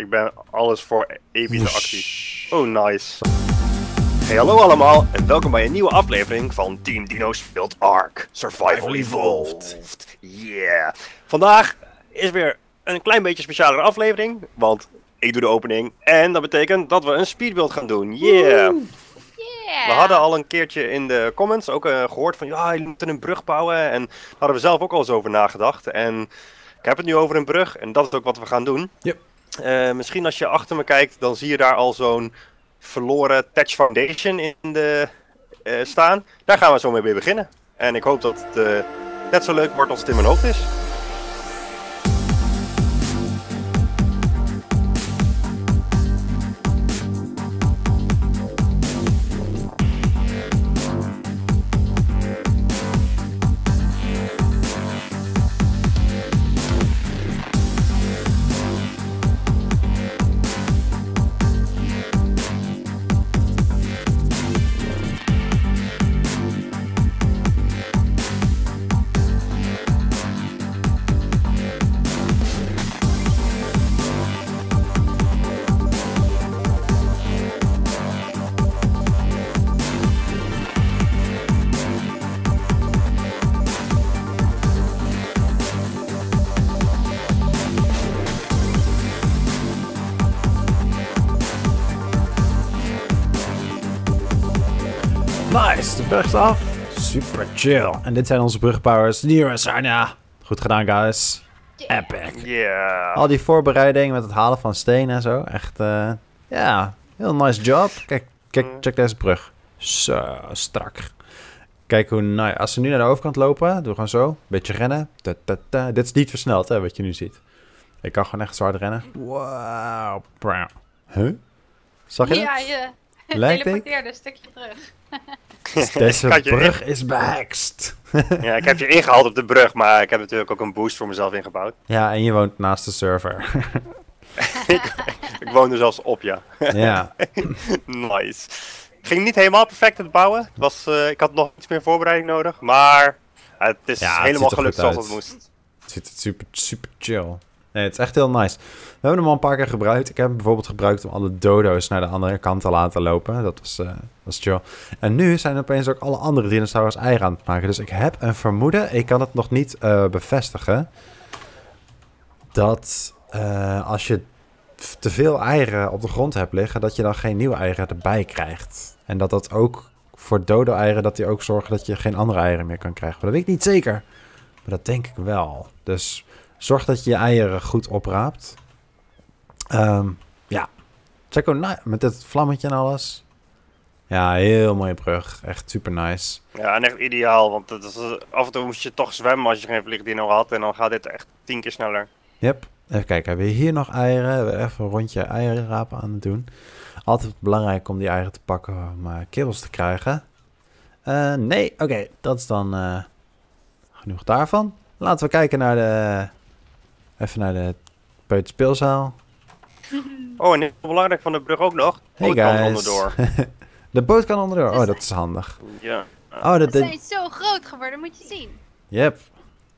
Ik ben alles voor epische actie. Oh, nice. Hey, hallo allemaal en welkom bij een nieuwe aflevering van Team Dino speelt Ark Survival Evolved. Yeah. Vandaag is weer een klein beetje specialere aflevering, want ik doe de opening en dat betekent dat we een speedbuild gaan doen. Yeah. We hadden al een keertje in de comments ook eh, gehoord van ja, jullie moet een brug bouwen. En daar hadden we zelf ook al eens over nagedacht. En ik heb het nu over een brug en dat is ook wat we gaan doen. Yep. Eh, misschien als je achter me kijkt, dan zie je daar al zo'n verloren Touch Foundation in de, eh, staan. Daar gaan we zo mee beginnen. En ik hoop dat het eh, net zo leuk wordt als het in mijn hoofd is. rechts Super chill. En dit zijn onze brugpowers. Nirasana. Goed gedaan, guys. Epic. Yeah. Al die voorbereiding met het halen van stenen en zo. Echt, eh, ja, heel nice job. Kijk, kijk, mm. check deze brug. Zo, strak. Kijk hoe nou, Als ze nu naar de overkant lopen, doen we gewoon zo. Beetje rennen. Dit is niet versneld, hè, wat je nu ziet. Ik kan gewoon echt zo hard rennen. Wow. Huh? Zag je Ja, je teleporteerde een stukje terug. Deze brug is behekst. ja, ik heb je ingehaald op de brug, maar ik heb natuurlijk ook een boost voor mezelf ingebouwd. Ja, en je woont naast de server. ik, woon er zelfs op, ja. ja. nice. Ging niet helemaal perfect het bouwen. Het was, eh, ik had nog iets meer voorbereiding nodig, maar het is helemaal gelukt zoals het moest. Het ziet super, super chill Nee, het is echt heel nice. We hebben hem al een paar keer gebruikt. Ik heb hem bijvoorbeeld gebruikt om alle dodo's naar de andere kant te laten lopen. Dat was, uh, was chill. En nu zijn er opeens ook alle andere dinosaurus eieren aan het maken. Dus ik heb een vermoeden, ik kan het nog niet eh, bevestigen, dat eh, als je te veel eieren op de grond hebt liggen, dat je dan geen nieuwe eieren erbij krijgt. En dat dat ook voor dodo-eieren, dat die ook zorgen dat je geen andere eieren meer kan krijgen. Maar dat weet ik niet zeker. Maar dat denk ik wel. Dus Zorg dat je je eieren goed opraapt. Ehm, ja. Checo, nou, met dit vlammetje en alles. Ja, heel mooie brug. Echt super nice. Ja, en echt ideaal. Want eh, af en toe moest je toch zwemmen als je geen vliegdino had. En dan gaat dit echt tien keer sneller. Yep. Even kijken, hebben we hier nog eieren? We even een rondje eieren rapen aan het doen. Altijd belangrijk om die eieren te pakken om uh, eh, kibbels te krijgen. Eh, nee, oké. Dat is dan genoeg daarvan. Laten we kijken naar de Even naar de peuterspeelzaal. Oh, en heel belangrijk van de brug ook nog. Hey boot kan onderdoor. de boot kan onderdoor. Oh, dus- dat is handig. Ja. Oh, dat, Ze zijn zo groot geworden, moet je zien. Yep.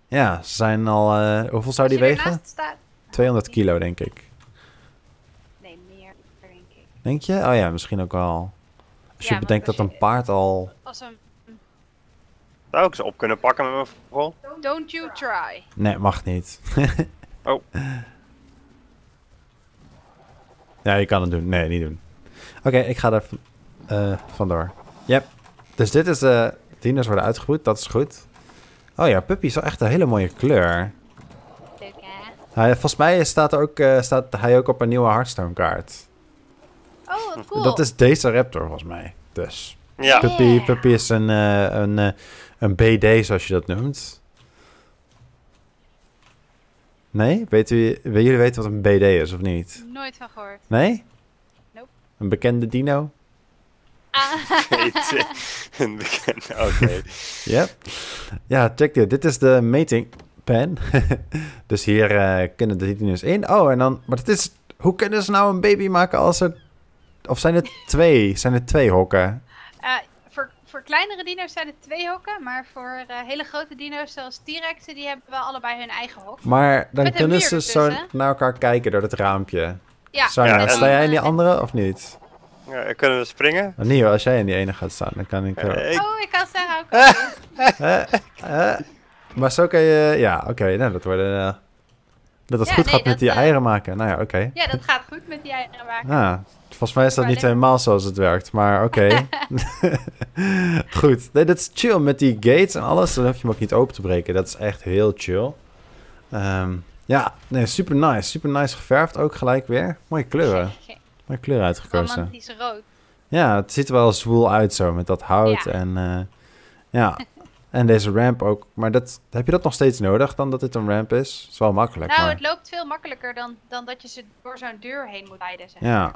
Ja, ze zijn al... Eh, hoeveel zou die wegen? 200 kilo, denk ik. Nee, meer, denk ik. Denk je? Oh ja, misschien ook al. Als je bedenkt dat een paard al... Als een... Zou ik ze op kunnen pakken met mijn vogel? Don't you try. Nee, mag niet. Oh. Ja, je kan het doen. Nee, niet doen. Oké, ik ga er eh, vandoor. Yep. Dus dit is de... Uh, tieners worden uitgebroed. dat is goed. Oh ja, Puppy is wel echt een hele mooie kleur. Leuk, hè? Hij, volgens mij staat, er ook, eh, staat hij ook op een nieuwe Hearthstone kaart. Oh, cool. Dat is deze Raptor, volgens mij. Dus. Ja. Puppy, Puppy is een, eh, een, een BD, zoals je dat noemt. Nee? Weet jullie weten wat een BD is, of niet? Nooit van gehoord. Nee? Nope. Een bekende dino? Ah. een bekende, oké. Okay. Ja, check dit. Dit is de meting pen. dus hier eh, kunnen de dino's in. Oh, en dan... Maar het is... Hoe kunnen ze nou een baby maken als er... Of zijn er twee? zijn er twee hokken? Uh, voor kleinere dino's zijn het twee hokken, maar voor eh, hele grote dino's zoals T-Rexen, die hebben wel allebei hun eigen hok. Maar dan kunnen ze dus, zo naar elkaar kijken door het raampje. Ja. ja, sta jij in die andere of niet? Ja, kunnen we springen? Oh, nee, als jij in die ene gaat staan, dan kan ik... Oh, ik kan staan. ook. Eh, eh. maar zo kan je... Ja, oké, okay, nou, dat worden... Dat het goed gaat met die eieren maken. Nou ja, oké. Ja, dat gaat goed met die eieren maken. Ah. Volgens mij is dat niet helemaal zoals het werkt, maar oké. Goed. Nee, dat is chill met die gates en alles. Dan hoef je hem ook niet open te breken. Dat is echt heel chill. Ehm, ja, nee, super nice. Super nice geverfd ook gelijk weer. Mooie kleuren. Mooie kleuren uitgekozen. is rood. Ja, het ziet er wel zwoel uit zo met dat hout en eh, ja. En deze ramp ook. Maar dat, heb je dat nog steeds nodig dan dat dit een ramp is? Het is wel makkelijk. Nou, het loopt veel makkelijker dan, dan dat je ze door zo'n deur heen moet rijden. Zeg. Ja,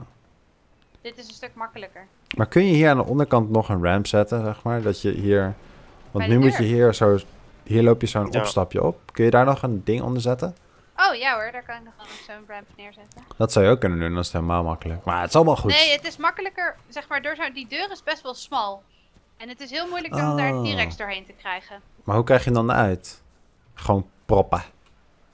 dit is een stuk makkelijker. Maar kun je hier aan de onderkant nog een ramp zetten, zeg maar? Dat je hier... Want nu moet je hier zo... Hier loop je zo'n ja. opstapje op. Kun je daar nog een ding onder zetten? Oh ja hoor, daar kan ik nog zo'n ramp neerzetten. Dat zou je ook kunnen doen, dat is helemaal makkelijk. Maar het is allemaal goed. Nee, het is makkelijker, zeg maar, door Die deur is best wel smal. En het is heel moeilijk om daar oh. T-Rex doorheen te krijgen. Maar hoe krijg je hem dan uit? Gewoon proppen.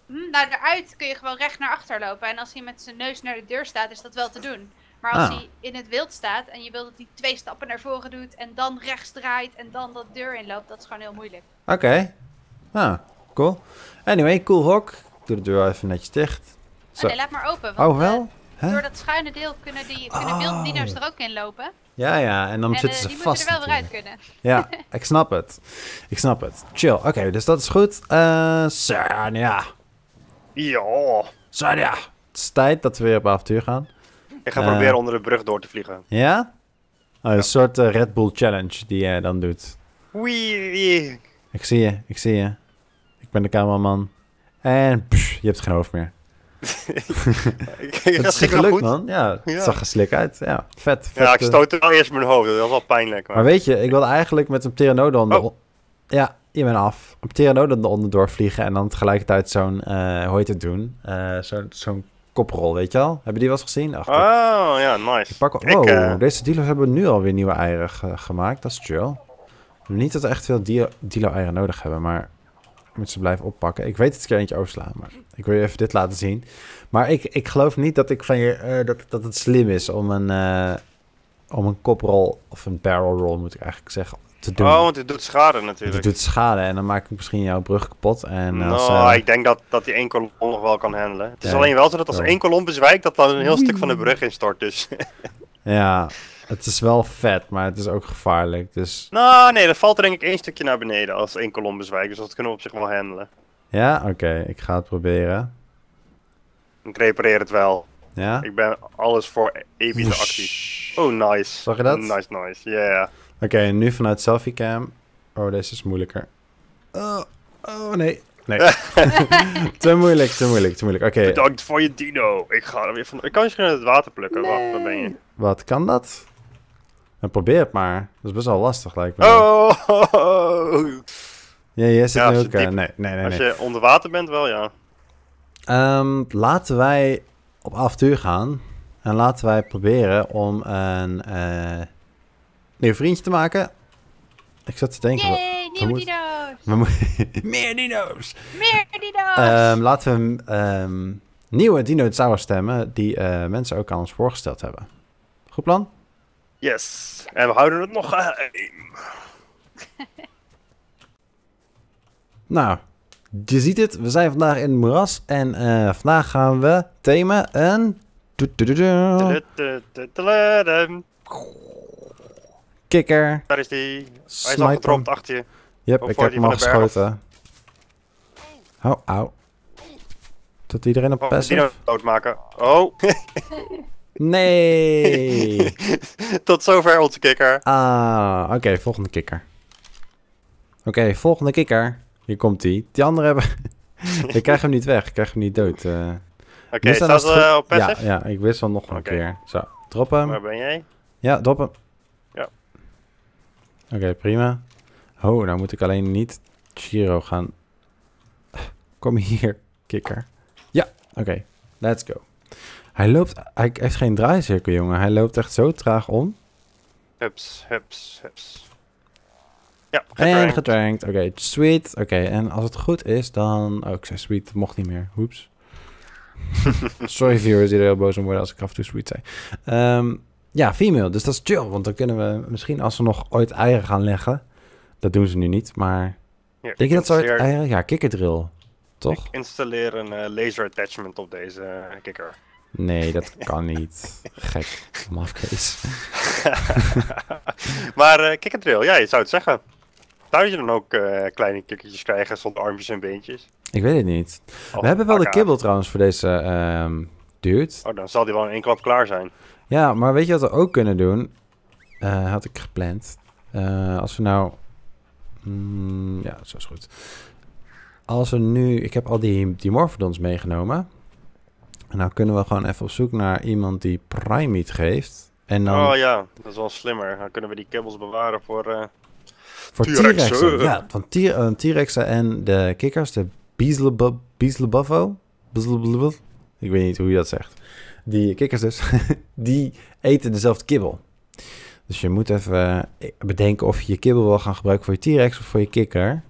Hm, nou, daaruit kun je gewoon recht naar achter lopen. En als hij met zijn neus naar de deur staat, is dat wel te doen. Maar als ah. hij in het wild staat en je wilt dat hij twee stappen naar voren doet en dan rechts draait en dan dat deur inloopt, dat is gewoon heel moeilijk. Oké. Okay. Ah, cool. Anyway, cool hok. Ik doe de deur even netjes dicht. Zo. Oh nee, laat maar open. oh wel? Eh, door dat schuine deel kunnen, die, kunnen oh. wilde er ook in lopen. Ja, ja, en dan zitten eh, ze vast. die Die moeten er wel weer kunnen. Ja, ik snap het. Ik snap het. Chill. Oké, dus dat is goed. Uh, eh, Sanja. Ja. Het is tijd dat we weer op avontuur gaan. Ik ga proberen eh, onder de brug door te vliegen. Ja? Oh, een soort eh, Red Bull Challenge die jij dan doet. Wee. Ik zie je, ik zie je. Ik ben de cameraman. En psh, je hebt geen hoofd meer. dat is gelukt, man. Ja, het zag er slik uit. Ja, vet, vet Ja, ik eh. stootte wel eerst mijn hoofd. Dat was wel pijnlijk. Maar, maar weet je, ik wilde eigenlijk met een pteranodon... Oh. Ja, je bent af. Een pteranodon eronder doorvliegen... en dan tegelijkertijd zo'n, uh, hoe heet het, doen? Uh, zo'n koprol, weet je al? Hebben die wel eens gezien? Ach, oh, ja, nice. Pak... Eh, deze dealers hebben nu alweer nieuwe eieren gemaakt. Dat is chill. Niet dat we echt veel dealer-eieren nodig hebben, maar ik moet ze blijven oppakken. Ik weet het een keer eentje overslaan, maar ik wil je even dit laten zien. Maar ik, ik geloof niet dat, ik van je, eh, dat, dat het slim is om een, eh, om een koprol of een barrel roll, moet ik eigenlijk zeggen, te doen. Oh, want het doet schade natuurlijk. Het doet schade en dan maak ik misschien jouw brug kapot. En nou, eh, ik denk dat, dat die één kolom nog wel kan handelen. Het is alleen wel zo dat als één kolom bezwijkt, dat dan een heel stuk van de brug instort. Dus. ja, het is wel vet, maar het is ook gevaarlijk. Dus... Nou, nee, dat valt er denk ik één stukje naar beneden als één kolom bezwijkt. Dus dat kunnen we op zich wel handelen. Ja, oké, ik ga het proberen. Ik repareer het wel. Ja? Ik ben alles voor epische actie. Oh, nice. Zag je dat? Nice, nice. Ja, yeah. Oké, nu vanuit selfiecam. Oh, deze is moeilijker. Oh, oh nee. Nee. te moeilijk, te moeilijk, te moeilijk. Oké. Bedankt voor je dino. Ik ga er weer van. Ik kan je uit het water plukken. Wacht, waar ben je? Wat kan dat? En nou, probeer het maar. Dat is best wel lastig, lijkt me. Oh! Ja, jij zit nu ook... Eh, nee, nee, nee, Als je onder water bent, wel ja. Ehm, laten wij op avontuur gaan. En laten wij proberen om een eh, nieuw vriendje te maken. Ik zat te denken. Yay, we, dino's! meer dino's! Meer dino's! Ehm, laten we um, nieuwe dino's stemmen die eh, mensen ook aan ons voorgesteld hebben. Goed plan? Yes. En we houden het nog geheim. nou, je ziet het. We zijn vandaag in het moeras. En eh, vandaag gaan we thema een... Kikker. Daar is die. Hij is getropt achter je. Yep, ik heb hem al geschoten. Hou, oh, au. Tot iedereen op oh, passive? doodmaken. Oh. nee. Tot zover onze kikker. Ah, oké, volgende kikker. Oké, volgende kikker. Hier komt die. Die andere hebben... ik krijg hem niet weg, ik krijg hem niet dood. Eh. oké, okay, staat eh, op passive? Ja, ja, ik wist wel nog een keer. Zo, drop hem. Waar ben jij? Ja, drop hem. Oké, prima. Oh, nou moet ik alleen niet Chiro gaan. Kom hier, kikker. Ja, oké. Let's go. Hij loopt... Hij heeft geen draaicirkel, jongen. Hij loopt echt zo traag om. Hups, hups, hups. Ja, getrankt. En getrankt. Oké, sweet. Oké, en als het goed is, dan... Oh, ik zei sweet. Mocht niet meer. Hoeps. Sorry, viewers die er heel boos om worden als ik af en toe sweet zei. Um, ja, female. Dus dat is chill. Want dan kunnen we misschien als ze nog ooit eieren gaan leggen. Dat doen ze nu niet, maar. denk je dat ze ooit eieren. Ja, kikkerdrill. Toch? Ik installeer een eh, laser attachment op deze eh, kikker. Nee, dat kan niet. Gek. Mafkees. maar uh, kikkerdrill, ja, je zou het zeggen. Zou je dan ook kleine kikkertjes krijgen zonder armpjes en beentjes? Ik weet het niet. Oh, we hebben wel de kibbel trouwens voor deze ehm, dude. Oh, dan zal die wel in één klap klaar zijn. Ja, maar weet je wat we ook kunnen doen? Eh, had ik gepland. Eh, als we nou... Mm, ja, zo is goed. Als we nu... Ik heb al die, die meegenomen. En nou kunnen we gewoon even op zoek naar iemand die primeet geeft. En dan... Oh ja, dat is wel slimmer. Dan kunnen we die kibbels bewaren voor... Uh, voor T-Rexen. Ja, van T-Rexen en de kikkers. De Beezlebuffo. Ik weet niet hoe je dat zegt die kikkers dus, die eten dezelfde kibbel. Dus je moet even eh, bedenken of je je kibbel wil gaan gebruiken voor je T-Rex of voor je kikker.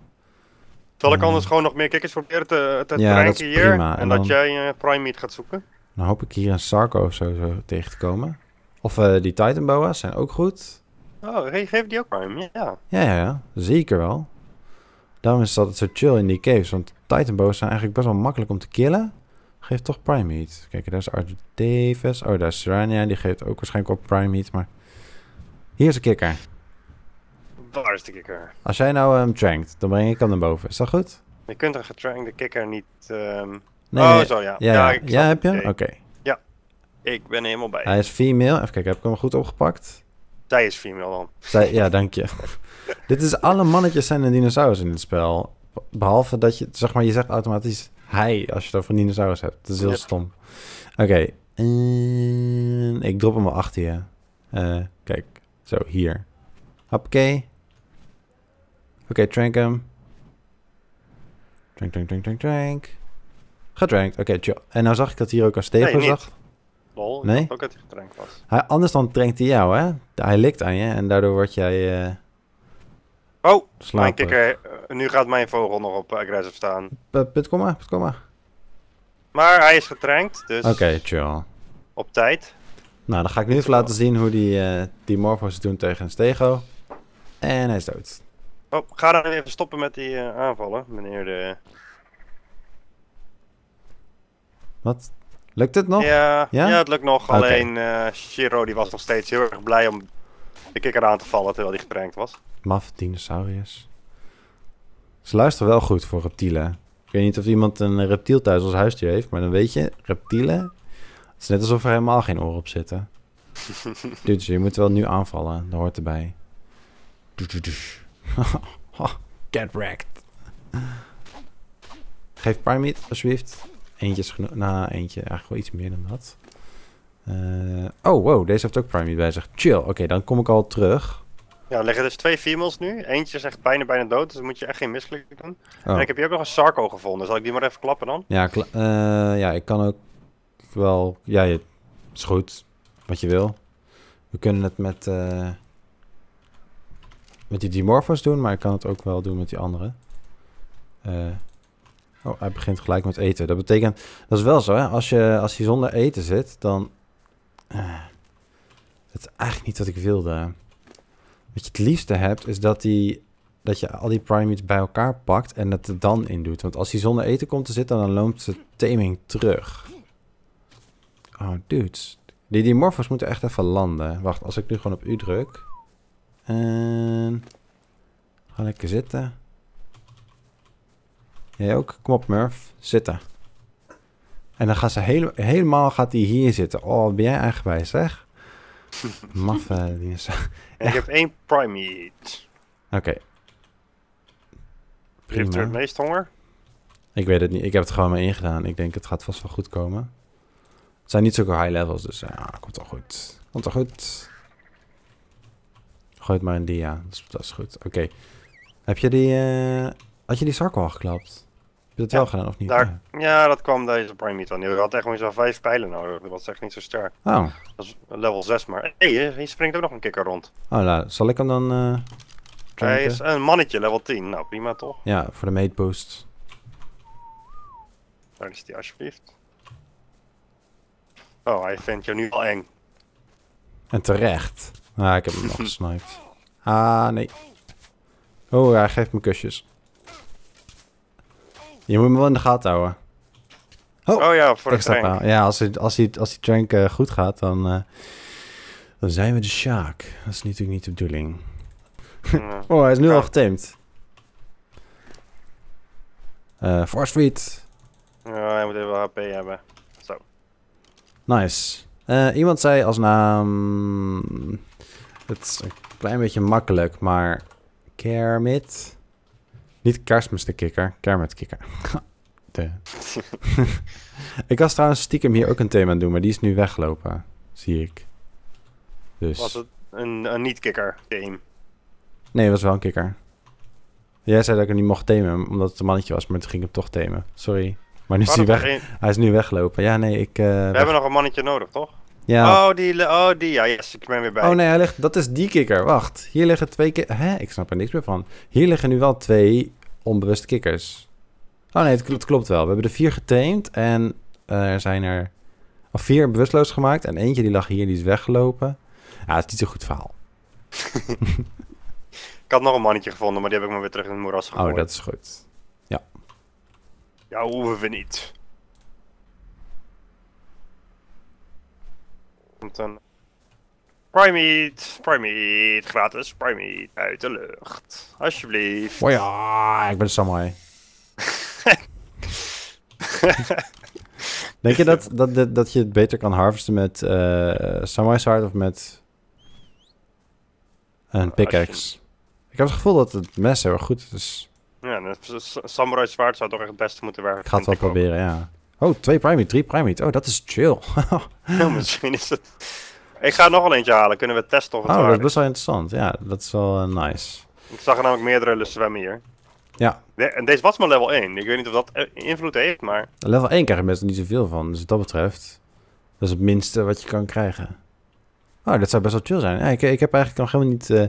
Terwijl ik eh. anders gewoon nog meer kikkers probeer te, te ja, hier? En, dat jij eh, prime meat gaat zoeken? Dan hoop ik hier een Sarko of zo, zo tegen te komen. Of die Titan Boa's zijn ook goed. Oh, geef die ook Prime, ja. Ja, ja, ja. zeker wel. Daarom is dat het zo chill in die caves, want Titan Boa's zijn eigenlijk best wel makkelijk om te killen. Geeft toch Prime Heat? Kijk, daar is Arthur Davis. Oh, daar is Sarania. Die geeft ook waarschijnlijk op Prime Heat, maar... Hier is een kikker. Waar is de kikker? Als jij nou hem trankt, dan breng ik hem naar boven. Is dat goed? Je kunt een getrankt kikker niet... Um... oh, zo, ja. Ja, heb je Oké. Ja, ik ben helemaal bij. Hij is female. Even kijken, heb ik hem goed opgepakt? Zij is female dan. Zij, ja, dank je. dit is alle mannetjes zijn een dinosaurus in dit spel. Behalve dat je, zeg maar, je zegt automatisch hij als je het over dinosaurus hebt. Dat is heel stom. Oké. En ik drop hem al achter je. Eh, kijk, zo, hier. Hoppakee. Oké, okay, hem. hem. drink, drink, drink, drink. Ga Gedrankt. oké. Okay, en nou zag ik dat hier ook een stevig nee, zag. nee? ook dat hij was. anders dan drinkt hij jou, hè? Hij likt aan je en daardoor word jij... Eh, Oh, Slapen. mijn kikker. Eh, nu gaat mijn vogel nog op agressive staan. Put kom maar, kom maar. Maar hij is getrankt, dus... Oké, okay, chill. Op tijd. Nou, dan ga ik nu even laten zien hoe die, uh, die Morphos doen tegen een Stego. En hij is dood. Oh, ga dan even stoppen met die eh, aanvallen, meneer de... Wat? Lukt het nog? Ja, ja? het lukt nog. Alleen uh, Shiro die was nog steeds heel erg blij om ik kijk eraan te vallen terwijl hij geprankt was. Maf, dinosaurus. Ze luisteren wel goed voor reptielen. Ik weet niet of iemand een reptiel thuis als huisdier heeft, maar dan weet je, reptielen. Het is net alsof er helemaal geen oren op zitten. dus je moet wel nu aanvallen, dat hoort erbij. Get wrecked. Geef Primate alsjeblieft. Eentje is genoeg. Nou, eentje, eigenlijk wel iets meer dan dat. Eh, oh, wow, deze heeft ook Prime zich. Chill, oké, dan kom ik al terug. Ja, er liggen dus twee females nu. Eentje is echt bijna, bijna dood, dus moet je echt geen misklik doen. Oh. ik heb hier ook nog een Sarko gevonden. Zal ik die maar even klappen dan? Ja, eh, ja ik kan ook wel... Ja, je... is goed. Wat je wil. We kunnen het met... Eh, met die Dimorphos doen, maar ik kan het ook wel doen met die andere. Oh, hij begint gelijk met eten. Dat betekent, dat is wel zo, hè? Als, je, als hij zonder eten zit, dan Ah. Het is eigenlijk niet wat ik wilde. Wat je het liefste hebt, is dat, die, dat je al die primates bij elkaar pakt en het er dan in doet. Want als die zonder eten komt te zitten, dan loopt de taming terug. Oh, dude, Die morphos moeten echt even landen. Wacht, als ik nu gewoon op u druk. En... Ga lekker zitten. Jij ook? Kom op, Murph. Zitten. En dan gaat ze helemaal gaat die hier zitten. Oh, ben jij eigenwijs, zeg? Maffe eh, dingen. Ik heb één primate. Oké. Okay. Heeft er het meest honger? Ik weet het niet. Ik heb het gewoon maar ingedaan. Ik denk het gaat vast wel goed komen. Het zijn niet zulke high levels, dus ja, komt al goed. Komt wel goed. Gooi het maar een dia. Dat is, dat is goed. Oké. Heb je die... Uh, had je die zak al geklapt? Heb je dat wel gedaan of niet? Daar, ja. dat kwam deze Prime niet aan. Je had echt gewoon zo'n vijf pijlen nodig. Dat was echt niet zo sterk. Oh. Dat is level 6 maar. Hé, hey, springt ook nog een kikker rond. Oh, nou, zal ik hem dan... Uh, Hij is een mannetje, level 10. Nou, prima toch? Ja, voor de boost Daar is die alsjeblieft. Oh, hij vindt jou nu al eng. En terecht. Ah, ik heb hem nog gesniped. Ah, nee. Oh, hij geeft me kusjes. Je moet me wel in de gaten houden. Oh, oh ja, voor de drank. Ja, als, als, die, als die drank eh, goed gaat, dan, eh, dan zijn we de Sjaak. Dat is natuurlijk niet de bedoeling. Mm. oh, hij is nu al getamed. Uh, eh, force feed. Ja, hij moet even HP hebben. Zo. Nice. iemand zei als naam... Het is een klein beetje makkelijk, maar... Kermit... Niet kerstmis de kikker, Kermit kikker. ik was trouwens stiekem hier ook een thema aan doen, maar die is nu weglopen, Zie ik. Dus. Was het een, een niet-kikker theme? Nee, het was wel een kikker. Jij zei dat ik hem niet mocht themen, omdat het een mannetje was, maar toen ging ik hem toch themen. Sorry. Maar nu is hij weg. Hij is nu weggelopen. Ja, nee, ik... Eh, We hebben nog een mannetje nodig, toch? Ja. Oh, die, oh, die. Ja, yes, ik ben weer bij. Oh nee, hij dat is die kikker. Wacht, hier liggen twee keer Hè, ik snap er niks meer van. Hier liggen nu wel twee onbewuste kikkers. Oh nee, het, klopt wel. We hebben er vier getamed en eh, er zijn er vier bewusteloos gemaakt. En eentje die lag hier, die is weggelopen. Ja, het is niet zo'n goed verhaal. ik had nog een mannetje gevonden, maar die heb ik maar weer terug in het moeras oh, gegooid. Oh, dat is goed. Ja. Ja, hoeven we niet. Komt een Primate, Primate, gratis Primate uit de lucht. Alsjeblieft. Oh ja, ik ben Samurai. Denk je dat, dat, dat, je het beter kan harvesten met uh, eh, zwaard of met een pickaxe? Ik heb het gevoel dat het mes heel erg goed is. Ja, een samurai zwaard zou toch echt het beste moeten werken. Ik ga het wel proberen, ja. Oh, twee primate, drie primate. Oh, dat is chill. ja, misschien is het... Ik ga er nog een eentje halen. Kunnen we testen of het Oh, dat is best wel interessant. Ja, dat is wel eh, nice. Ik zag er namelijk meerdere zwemmen hier. Ja. en deze was maar level 1. Ik weet niet of dat eh, invloed heeft, maar... Level 1 krijg je mensen niet zoveel van. Dus wat dat betreft... Dat is het minste wat je kan krijgen. Oh, dat zou best wel chill zijn. ik, heb eigenlijk nog helemaal niet... Eh,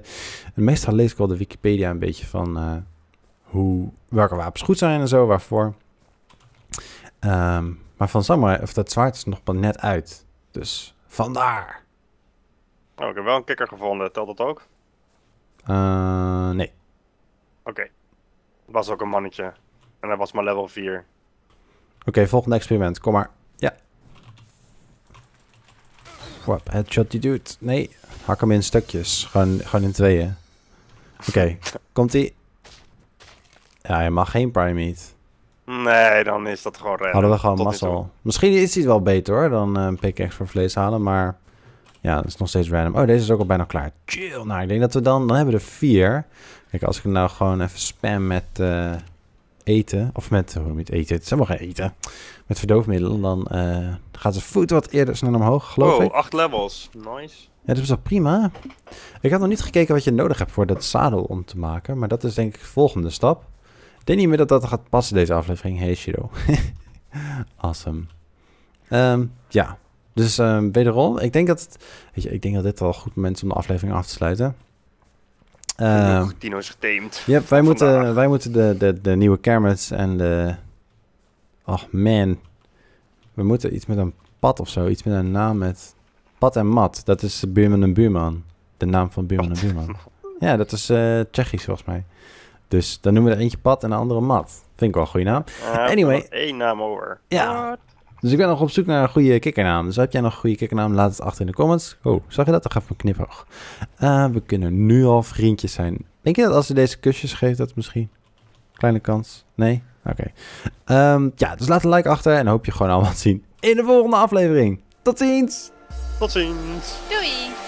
meestal lees ik wel de Wikipedia een beetje van... hoe, welke wapens goed zijn en zo, waarvoor. Ehm, maar van zomaar of dat zwaard is nog maar net uit. Dus vandaar. Oh, ik heb wel een kikker gevonden. Telt dat ook? Eh, nee. Oké. Okay. was ook een mannetje. En hij was maar level 4. Oké, okay, volgende experiment. Kom maar. Ja. Wap, headshot die dude. Nee, hak hem in stukjes. Gewoon, gewoon in tweeën. Oké, komt-ie. Ja, hij mag geen prime meat. Nee, dan is dat gewoon rennen. Hadden we gewoon massaal. Misschien is hij wel beter hoor, dan eh, een pickaxe voor vlees halen, maar... Ja, dat is nog steeds random. Oh, deze is ook al bijna klaar. Chill. Nou, ik denk dat we dan... Dan hebben we er vier. Kijk, als ik nou gewoon even spam met eh, eten... Of met... Hoe oh, niet eten? Het is helemaal geen eten. Met verdoofmiddel. Dan eh, gaat de voet wat eerder snel omhoog, geloof oh, ik. Oh, acht levels. Nice. Ja, dat is wel prima. Ik had nog niet gekeken wat je nodig hebt voor dat zadel om te maken. Maar dat is denk ik de volgende stap. Ik denk niet meer dat dat gaat passen, deze aflevering. Hey, Shiro. awesome. Ehm, ja, dus um, wederom, ik denk, dat weet je, ik denk dat dit wel een goed moment is om de aflevering af te sluiten. Uh, ehm, Dino's getamed. Ja, wij, moeten, wij moeten de, de, de nieuwe kermis en de... Och man. We moeten iets met een pad of zo. Iets met een naam met... Pad en Mat. Dat is Buurman en Buurman. De naam van Buurman en Buurman. Ja, dat is uh, Tsjechisch volgens mij. Dus dan noemen we er eentje pad en de andere Mat. Vind ik wel een goede naam. anyway. Eén naam over. Ja. Dus ik ben nog op zoek naar een goede kikkernaam. Dus heb jij nog een goede kikkernaam? Laat het achter in de comments. Oh, zag je dat? Dan gaat ik een knipoog. Eh, we kunnen nu al vriendjes zijn. Denk je dat als ze deze kusjes geeft, dat misschien? Kleine kans. Nee? Oké. Ehm, ja, dus laat een like achter en hoop je gewoon allemaal te zien in de volgende aflevering. Tot ziens! Tot ziens! Doei!